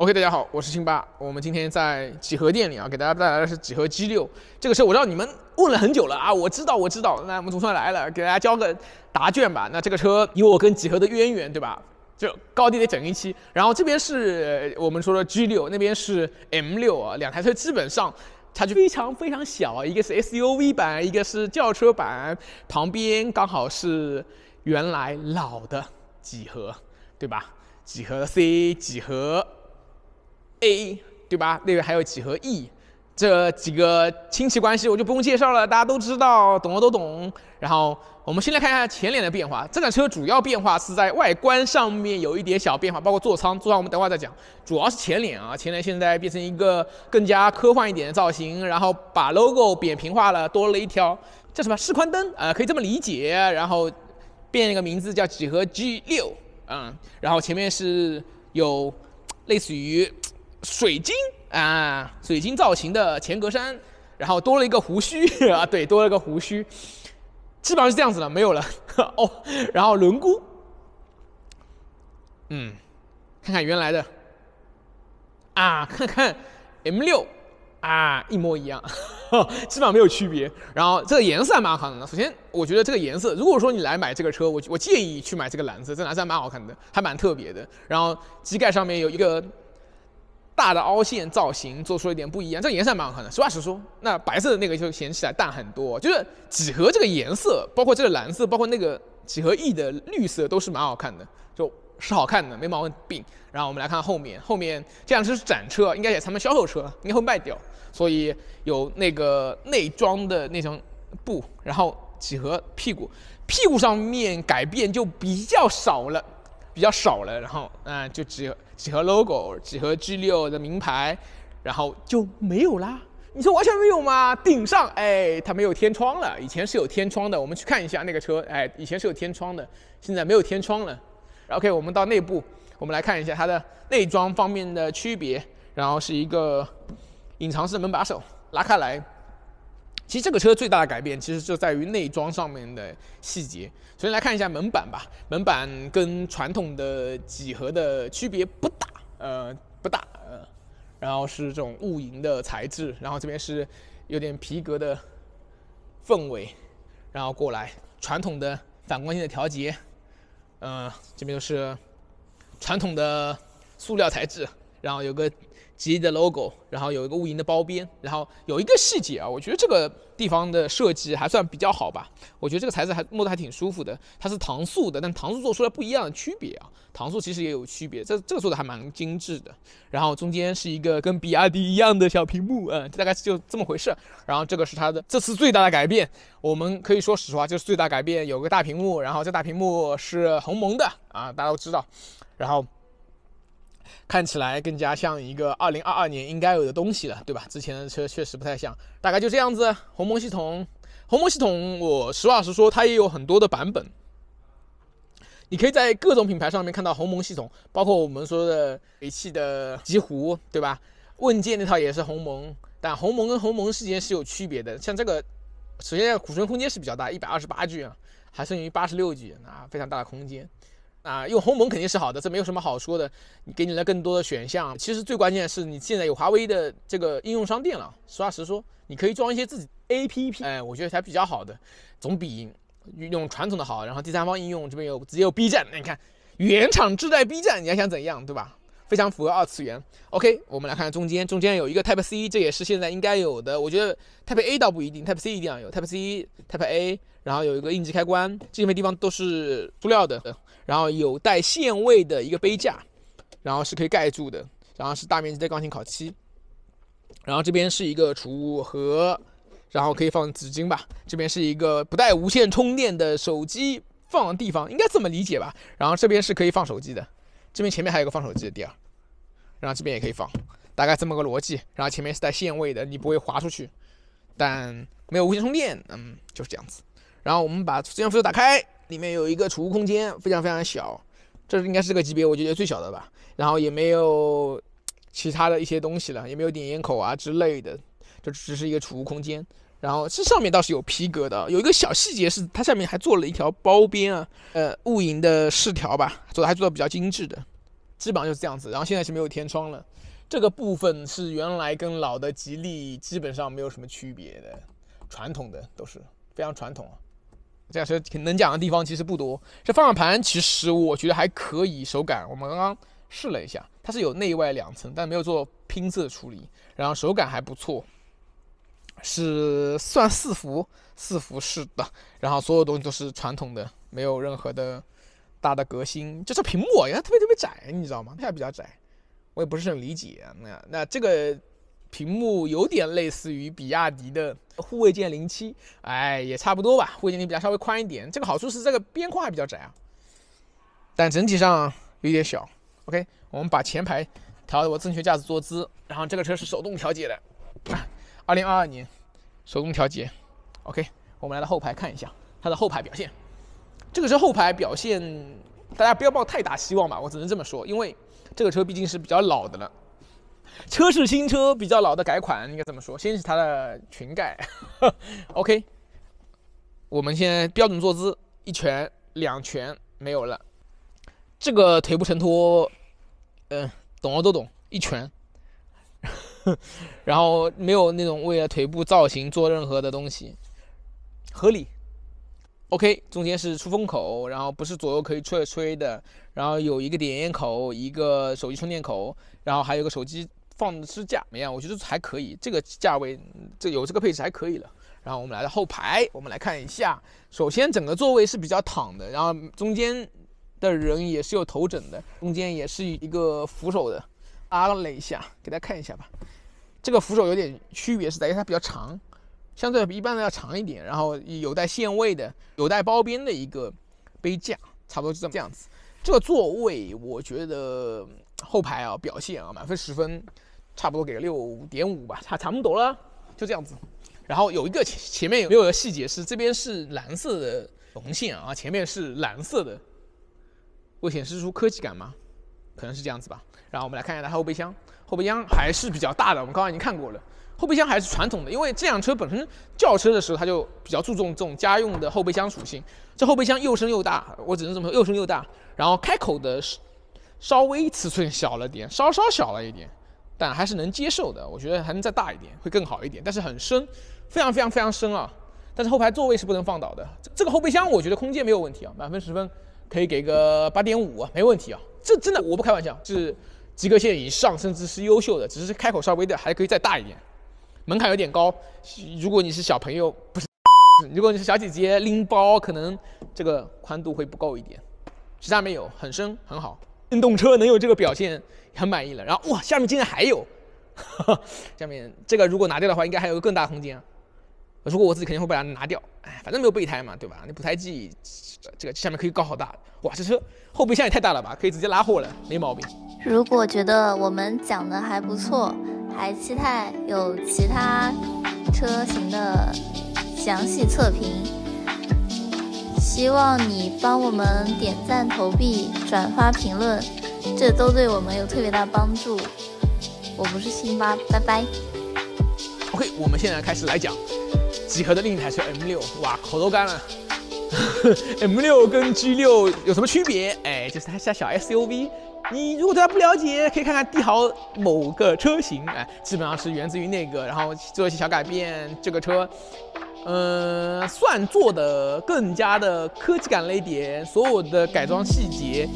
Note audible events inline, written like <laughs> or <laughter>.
OK，大家好，我是辛巴。我们今天在几何店里啊，给大家带来的是几何 G 六。这个车我知道你们问了很久了啊，我知道我知道，那我们总算来了，给大家交个答卷吧。那这个车以我跟几何的渊源，对吧？就高低得整一期。然后这边是我们说的 G 六，那边是 M 六啊，两台车基本上差距非常非常小，一个是 SUV 版，一个是轿车版。旁边刚好是原来老的几何，对吧？几何 C，几何。A 对吧？那边还有几何 E，这几个亲戚关系我就不用介绍了，大家都知道，懂的都懂。然后我们先来看一下前脸的变化，这款车主要变化是在外观上面有一点小变化，包括座舱，座舱我们等会儿再讲，主要是前脸啊，前脸现在变成一个更加科幻一点的造型，然后把 logo 扁平化了，多了一条叫什么示宽灯啊，可以这么理解，然后变了个名字叫几何 G 六啊，然后前面是有类似于。水晶啊，水晶造型的前格栅，然后多了一个胡须 <laughs> 啊，对，多了个胡须，基本上是这样子的，没有了 <laughs> 哦。然后轮毂，嗯，看看原来的，啊，看看 M 六啊，一模一样，<laughs> 基本上没有区别。然后这个颜色还蛮好看的。首先，我觉得这个颜色，如果说你来买这个车，我我建议去买这个蓝色，这蓝色蛮好看的，还蛮特别的。然后机盖上面有一个。大的凹陷造型做出了一点不一样，这个颜色蛮好看的。实话实说，那白色的那个就显起来淡很多。就是几何这个颜色，包括这个蓝色，包括那个几何 E 的绿色，都是蛮好看的，就是好看的，没毛病。然后我们来看后面，后面这辆车是展车，应该也是他们销售车，应该会卖掉，所以有那个内装的那层布，然后几何屁股，屁股上面改变就比较少了。比较少了，然后，嗯，就几几何 logo、几何 G 六的名牌，然后就没有啦。你说完全没有吗？顶上，哎，它没有天窗了。以前是有天窗的，我们去看一下那个车，哎，以前是有天窗的，现在没有天窗了。OK，我们到内部，我们来看一下它的内装方面的区别。然后是一个隐藏式门把手，拉开来。其实这个车最大的改变，其实就在于内装上面的细节。首先来看一下门板吧，门板跟传统的几何的区别不大，呃，不大，呃，然后是这种雾银的材质，然后这边是有点皮革的氛围，然后过来传统的反光镜的调节，嗯，这边就是传统的塑料材质，然后有个。吉利的 logo，然后有一个雾银的包边，然后有一个细节啊，我觉得这个地方的设计还算比较好吧。我觉得这个材质还摸得还挺舒服的，它是糖塑的，但糖塑做出来不一样的区别啊。糖塑其实也有区别，这这个做的还蛮精致的。然后中间是一个跟比亚迪一样的小屏幕，嗯，大概就这么回事。然后这个是它的这次最大的改变，我们可以说实话就是最大改变，有个大屏幕，然后这大屏幕是鸿蒙的啊，大家都知道。然后。看起来更加像一个二零二二年应该有的东西了，对吧？之前的车确实不太像，大概就这样子。鸿蒙系统，鸿蒙系统，我实话实说，它也有很多的版本，你可以在各种品牌上面看到鸿蒙系统，包括我们说的北汽的极狐，对吧？问界那套也是鸿蒙，但鸿蒙跟鸿蒙之间是有区别的。像这个，首先，储存空间是比较大，一百二十八 G 啊，还剩余八十六 G，啊，非常大的空间。啊，用鸿蒙肯定是好的，这没有什么好说的。你给你了更多的选项，其实最关键是你现在有华为的这个应用商店了。实话实说，你可以装一些自己 APP，哎，我觉得才比较好的，总比用传统的好。然后第三方应用这边有，直接有 B 站。那你看，原厂自带 B 站，你还想怎样，对吧？非常符合二次元。OK，我们来看中间，中间有一个 Type C，这也是现在应该有的。我觉得 Type A 倒不一定，Type C 一定要有。Type C，Type A。然后有一个应急开关，这些地方都是塑料的。然后有带限位的一个杯架，然后是可以盖住的。然后是大面积的钢琴烤漆。然后这边是一个储物盒，然后可以放纸巾吧。这边是一个不带无线充电的手机放的地方，应该这么理解吧？然后这边是可以放手机的，这边前面还有个放手机的地儿，然后这边也可以放，大概这么个逻辑。然后前面是带限位的，你不会滑出去，但没有无线充电，嗯，就是这样子。然后我们把中央扶手打开，里面有一个储物空间，非常非常小，这应该是这个级别我觉得最小的吧。然后也没有其他的一些东西了，也没有点烟口啊之类的，就只是一个储物空间。然后这上面倒是有皮革的，有一个小细节是它下面还做了一条包边啊，呃，雾银的饰条吧，做的还做的比较精致的，基本上就是这样子。然后现在是没有天窗了，这个部分是原来跟老的吉利基本上没有什么区别的，传统的都是非常传统啊。这辆车能讲的地方其实不多。这方向盘其实我觉得还可以，手感。我们刚刚试了一下，它是有内外两层，但没有做拼色处理，然后手感还不错。是算四幅四幅式的，然后所有东西都是传统的，没有任何的大的革新。就这屏幕也特别特别窄，你知道吗？它还比较窄，我也不是很理解。那那这个。屏幕有点类似于比亚迪的护卫舰零七，哎，也差不多吧。护卫舰零比较稍微宽一点，这个好处是这个边框还比较窄啊，但整体上有点小。OK，我们把前排调到正确驾驶坐姿，然后这个车是手动调节的。二零二二年，手动调节。OK，我们来到后排看一下它的后排表现。这个车后排表现，大家不要抱太大希望吧，我只能这么说，因为这个车毕竟是比较老的了。车是新车，比较老的改款，应该怎么说？先是它的裙盖。<laughs> OK，我们现在标准坐姿，一拳、两拳没有了。这个腿部承托，嗯，懂的都懂。一拳，<laughs> 然后没有那种为了腿部造型做任何的东西，合理。OK，中间是出风口，然后不是左右可以吹吹的，然后有一个点烟口，一个手机充电口，然后还有个手机。放支架怎么样？我觉得还可以，这个价位这有这个配置还可以了。然后我们来到后排，我们来看一下。首先整个座位是比较躺的，然后中间的人也是有头枕的，中间也是一个扶手的。拉了一下，给大家看一下吧。这个扶手有点区别是在，于它比较长，相对比一般的要长一点，然后有带限位的，有带包边的一个杯架，差不多就这么这样子。这个座位我觉得后排啊表现啊满分十分。差不多给个六点五吧，差差不多了，就这样子。然后有一个前前面有没有细节是，这边是蓝色的红线啊，前面是蓝色的，会显示出科技感吗？可能是这样子吧。然后我们来看一下它后备箱，后备箱还是比较大的，我们刚刚已经看过了。后备箱还是传统的，因为这辆车本身轿车的时候，它就比较注重这种家用的后备箱属性。这后备箱又深又大，我只能这么说，又深又大。然后开口的稍微尺寸小了点，稍稍小了一点。但还是能接受的，我觉得还能再大一点，会更好一点。但是很深，非常非常非常深啊！但是后排座位是不能放倒的。这个后备箱我觉得空间没有问题啊，满分十分可以给个八点五，没问题啊。这真的我不开玩笑，是及格线以上，甚至是优秀的。只是开口稍微的还可以再大一点，门槛有点高。如果你是小朋友，不是；如果你是小姐姐拎包，可能这个宽度会不够一点。其他没有，很深，很好。电动车能有这个表现，很满意了。然后哇，下面竟然还有，<laughs> 下面这个如果拿掉的话，应该还有个更大空间。如果我自己肯定会把它拿掉，哎，反正没有备胎嘛，对吧？那补胎剂，这个下面可以搞好大。哇，这车后备箱也太大了吧，可以直接拉货了，没毛病。如果觉得我们讲的还不错，还期待有其他车型的详细测评。希望你帮我们点赞、投币、转发、评论，这都对我们有特别大帮助。我不是辛巴，拜拜。OK，我们现在开始来讲集合的另一台车 M6。哇，口都干了。<laughs> M6 跟 G6 有什么区别？哎，就是它像小 SUV。你如果对它不了解，可以看看帝豪某个车型。哎，基本上是源自于那个，然后做一些小改变，这个车。嗯，算做的更加的科技感了一点，所有的改装细节。